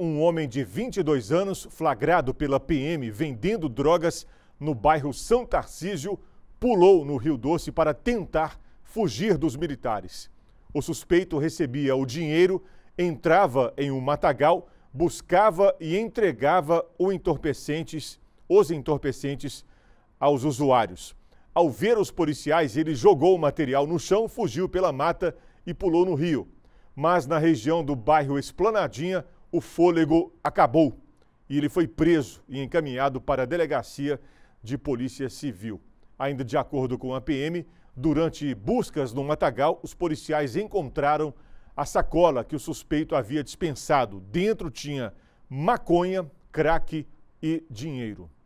Um homem de 22 anos, flagrado pela PM vendendo drogas no bairro São Tarcísio, pulou no Rio Doce para tentar fugir dos militares. O suspeito recebia o dinheiro, entrava em um matagal, buscava e entregava entorpecentes, os entorpecentes aos usuários. Ao ver os policiais, ele jogou o material no chão, fugiu pela mata e pulou no rio. Mas na região do bairro Esplanadinha, o fôlego acabou e ele foi preso e encaminhado para a delegacia de polícia civil. Ainda de acordo com a PM, durante buscas no matagal, os policiais encontraram a sacola que o suspeito havia dispensado. Dentro tinha maconha, crack e dinheiro.